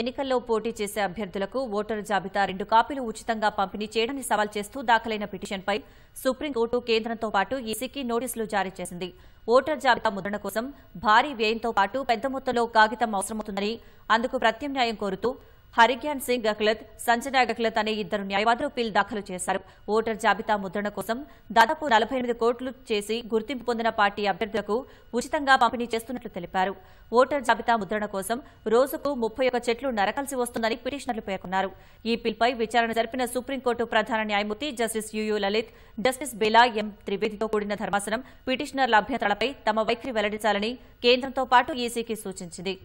ఎన్నికల్లో పోటీ చేసే అభ్యర్థులకు ఓటరు జాబితా రెండు కాపీలు ఉచితంగా పంపిణీ చేయడాన్ని సవాల్ చేస్తూ దాఖలైన పిటిషన్పై సుప్రీంకోర్టు కేంద్రంతో పాటు ఈసీకి నోటీసులు జారీ చేసింది ఓటర్ జాబితా ముద్రణ కోసం భారీ వ్యయంతో పాటు పెద్ద మొత్తంలో కాగితం అవసరమవుతుందని అందుకు ప్రత్యామ్నాయం కోరుతూ హరిగ్యాన్ సింగ్ గహ్లత్ సంజనా గహ్లత్ అనే ఇద్దరు న్యాయవాదులు పిల్ దాఖలు చేశారు ఓటర్ జాబితా ముద్రణ కోసం దాదాపు నలభై కోట్లు చేసి గుర్తింపు పొందిన పార్టీ అభ్యర్థులకు ఉచితంగా పంపిణీ చేస్తున్నట్లు తెలిపారు ఓటర్ జాబితా ముద్రణ కోసం రోజుకు ముప్పై చెట్లు నరకల్సి వస్తుందని పిటిషనర్లు పేర్కొన్నారు ఈ పిల్పై విచారణ జరిపిన సుప్రీంకోర్టు ప్రధాన న్యాయమూర్తి justice U U Lalit justice Bela M త్రివేదితో కూడిన ధర్మాసనం పిటిషనర్ల అభ్యర్థులపై తమ వైఖరి వెల్లడించాలని కేంద్రంతో పాటు ఈసీకి సూచించింది